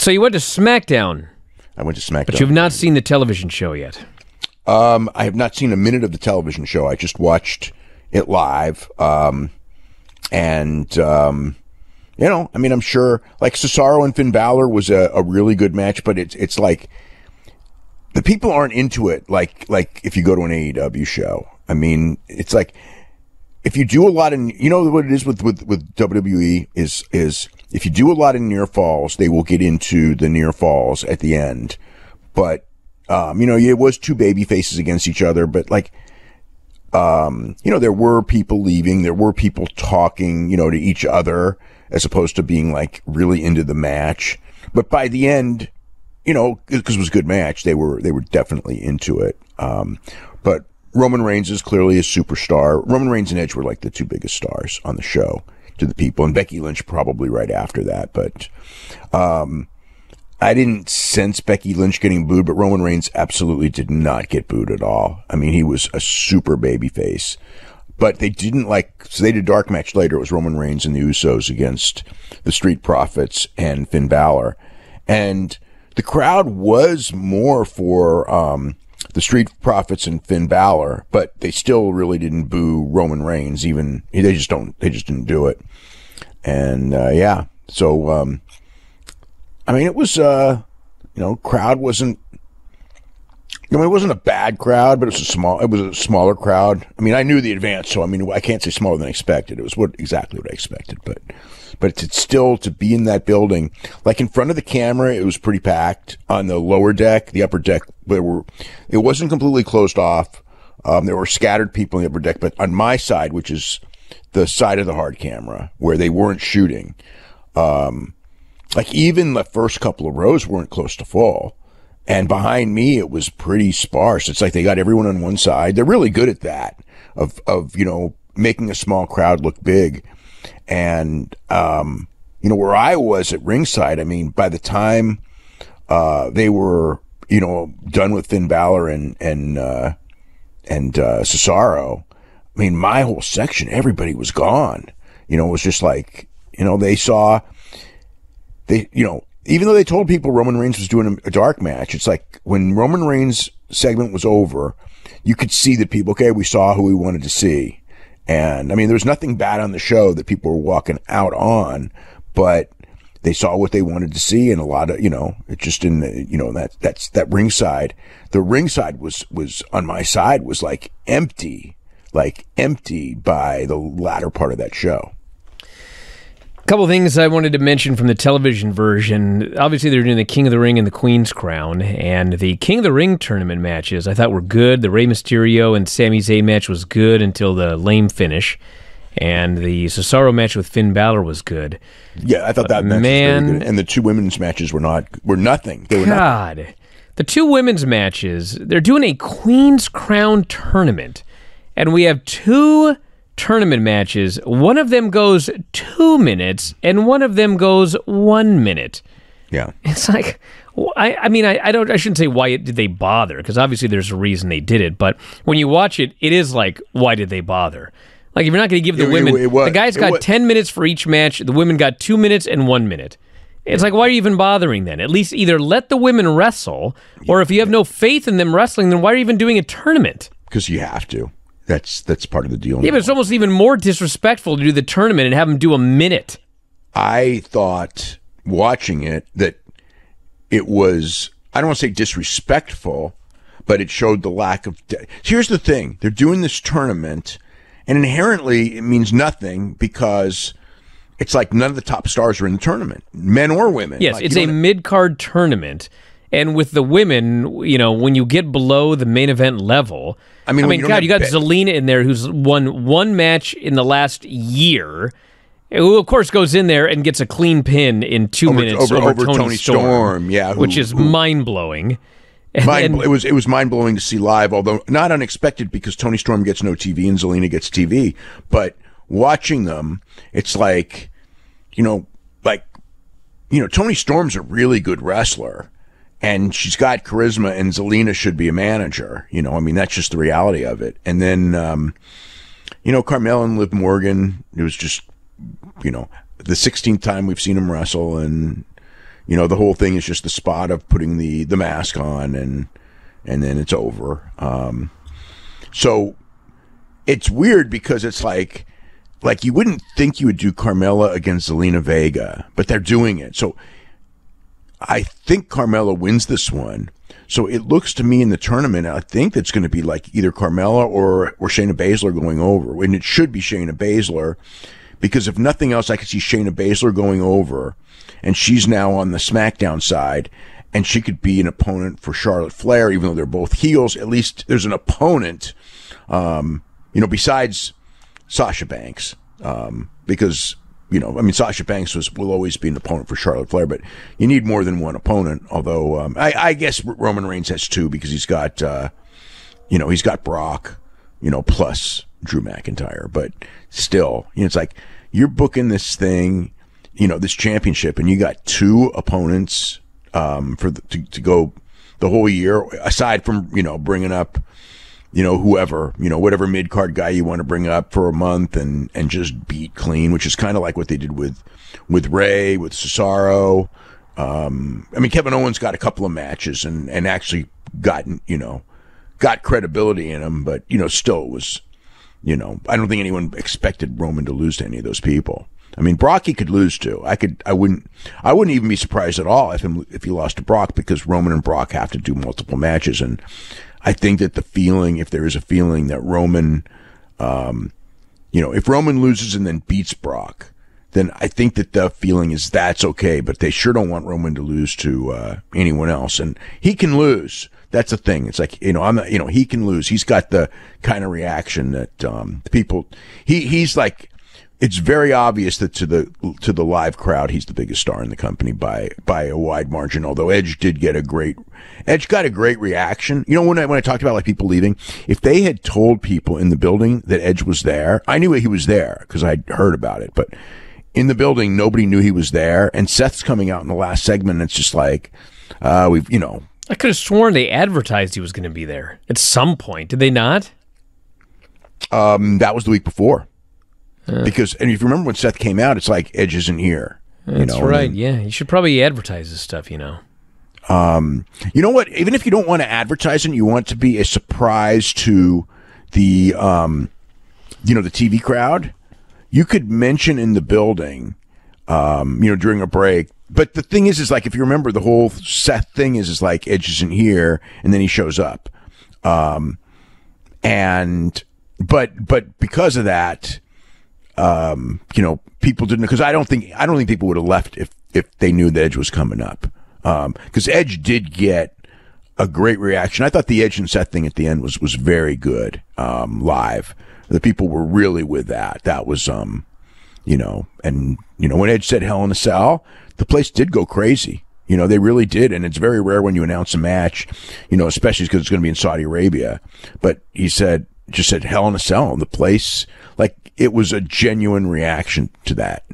So you went to SmackDown. I went to SmackDown. But you've not seen the television show yet. Um, I have not seen a minute of the television show. I just watched it live. Um, and, um, you know, I mean, I'm sure like Cesaro and Finn Balor was a, a really good match, but it's, it's like the people aren't into it. Like, like if you go to an AEW show, I mean, it's like, if you do a lot in, you know what it is with, with, with WWE is, is if you do a lot in near falls, they will get into the near falls at the end. But, um, you know, it was two baby faces against each other, but like, um, you know, there were people leaving, there were people talking, you know, to each other as opposed to being like really into the match. But by the end, you know, because it was a good match, they were, they were definitely into it. Um, but Roman Reigns is clearly a superstar. Roman Reigns and Edge were like the two biggest stars on the show to the people, and Becky Lynch probably right after that. But um, I didn't sense Becky Lynch getting booed, but Roman Reigns absolutely did not get booed at all. I mean, he was a super baby face. But they didn't like, so they did a dark match later. It was Roman Reigns and the Usos against the Street Profits and Finn Balor. And the crowd was more for, um, the Street Profits and Finn Balor, but they still really didn't boo Roman Reigns. Even they just don't. They just didn't do it. And uh, yeah, so um, I mean, it was uh, you know, crowd wasn't I mean, it wasn't a bad crowd, but it was a small. It was a smaller crowd. I mean, I knew the advance, so I mean, I can't say smaller than expected. It was what exactly what I expected, but but it's, still to be in that building, like in front of the camera, it was pretty packed on the lower deck. The upper deck, there were, it wasn't completely closed off. Um, there were scattered people in the upper deck, but on my side, which is the side of the hard camera where they weren't shooting, um, like even the first couple of rows weren't close to full and behind me, it was pretty sparse. It's like they got everyone on one side. They're really good at that of, of, you know, making a small crowd look big. And, um, you know, where I was at ringside, I mean, by the time, uh, they were, you know, done with Finn Balor and, and, uh, and, uh, Cesaro, I mean, my whole section, everybody was gone. You know, it was just like, you know, they saw, they, you know, even though they told people Roman Reigns was doing a dark match, it's like when Roman Reigns segment was over, you could see that people, okay, we saw who we wanted to see. And I mean, there was nothing bad on the show that people were walking out on, but they saw what they wanted to see. And a lot of, you know, it just in, the, you know, that, that's that ringside, the ringside was, was on my side was like empty, like empty by the latter part of that show couple things I wanted to mention from the television version. Obviously, they're doing the King of the Ring and the Queen's Crown, and the King of the Ring tournament matches I thought were good. The Rey Mysterio and Sami Zayn match was good until the lame finish, and the Cesaro match with Finn Balor was good. Yeah, I thought that uh, match man, and the two women's matches were not were nothing. They were God, nothing. the two women's matches. They're doing a Queen's Crown tournament, and we have two tournament matches. One of them goes two minutes, and one of them goes one minute. Yeah, it's like I, I mean, I, I don't, I shouldn't say why it, did they bother because obviously there's a reason they did it. But when you watch it, it is like, why did they bother? Like if you're not going to give the it, women, it, the guys got ten minutes for each match. The women got two minutes and one minute. It's like, why are you even bothering then? At least either let the women wrestle, or if you have no faith in them wrestling, then why are you even doing a tournament? Because you have to. That's that's part of the deal. Yeah, now. but it's almost even more disrespectful to do the tournament and have them do a minute. I thought watching it that it was I don't want to say disrespectful, but it showed the lack of. De- Here's the thing: they're doing this tournament, and inherently it means nothing because it's like none of the top stars are in the tournament, men or women. Yes, like, it's a mid card tournament and with the women, you know, when you get below the main event level, I mean, I mean, you God, you got Zelina in there who's won one match in the last year, who of course goes in there and gets a clean pin in two over, minutes over, over, Tony, Tony Storm, Storm, yeah, who, which is mind blowing. Mind, it was it was mind blowing to see live, although not unexpected because Tony Storm gets no TV and Zelina gets TV. But watching them, it's like, you know, like, you know, Tony Storm's a really good wrestler and she's got charisma and Zelina should be a manager. You know, I mean, that's just the reality of it. And then, um, you know, Carmel and Liv Morgan, it was just, you know, the 16th time we've seen him wrestle and, you know, the whole thing is just the spot of putting the, the mask on and, and then it's over. Um, so it's weird because it's like, like you wouldn't think you would do Carmella against Zelina Vega, but they're doing it. So I think Carmella wins this one. So it looks to me in the tournament, I think it's going to be like either Carmella or, or Shayna Baszler going over. And it should be Shayna Baszler because if nothing else, I could see Shayna Baszler going over and she's now on the SmackDown side and she could be an opponent for Charlotte Flair, even though they're both heels. At least there's an opponent, um, you know, besides Sasha Banks, um, because you know, I mean, Sasha Banks was will always be an opponent for Charlotte Flair, but you need more than one opponent. Although um, I, I, guess Roman Reigns has two because he's got, uh, you know, he's got Brock, you know, plus Drew McIntyre. But still, you know, it's like you're booking this thing, you know, this championship, and you got two opponents um, for the, to, to go the whole year. Aside from you know bringing up you know, whoever, you know, whatever mid card guy you want to bring up for a month and, and just beat clean, which is kind of like what they did with, with Ray, with Cesaro. Um, I mean, Kevin Owens got a couple of matches and, and actually gotten, you know, got credibility in him, but, you know, still was, you know, I don't think anyone expected Roman to lose to any of those people. I mean, Brock he could lose to. I could. I wouldn't. I wouldn't even be surprised at all if him, if he lost to Brock because Roman and Brock have to do multiple matches, and I think that the feeling, if there is a feeling that Roman, um, you know, if Roman loses and then beats Brock, then I think that the feeling is that's okay. But they sure don't want Roman to lose to uh, anyone else, and he can lose. That's the thing. It's like you know, I'm not, you know, he can lose. He's got the kind of reaction that um, people. He he's like it's very obvious that to the to the live crowd, he's the biggest star in the company by by a wide margin. Although Edge did get a great Edge got a great reaction. You know when I when I talked about like people leaving, if they had told people in the building that Edge was there, I knew he was there because I heard about it. But in the building, nobody knew he was there. And Seth's coming out in the last segment. And it's just like uh, we've you know. I could have sworn they advertised he was going to be there at some point. Did they not? Um, that was the week before because and if you remember when Seth came out, it's like Edge isn't here. That's you know? right. yeah, you should probably advertise this stuff. You know. Um, you know what? Even if you don't want to advertise it, you want it to be a surprise to the um, you know, the TV crowd. You could mention in the building, um, you know, during a break. But the thing is, is like if you remember the whole Seth thing is is like Edge isn't here, and then he shows up, um, and but but because of that, um, you know, people didn't because I don't think I don't think people would have left if if they knew that Edge was coming up. Because um, Edge did get a great reaction. I thought the Edge and Seth thing at the end was was very good um, live. The people were really with that. That was um, you know, and you know when Edge said Hell in a Cell, the place did go crazy. You know, they really did. And it's very rare when you announce a match, you know, especially because it's going to be in Saudi Arabia. But he said, just said Hell in a Cell. The place, like it was a genuine reaction to that.